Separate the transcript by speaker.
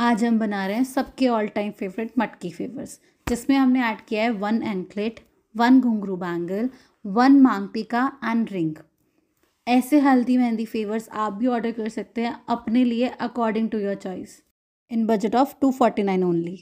Speaker 1: आज हम बना रहे हैं सबके ऑल टाइम फेवरेट मटकी फेवर्स जिसमें हमने ऐड किया है वन एंकलेट वन घुंघरू bangle one maangtika and ring ऐसे हल्दी मेहंदी फेवर्स आप भी ऑर्डर कर सकते हैं अपने लिए according to your choice in budget of two forty nine only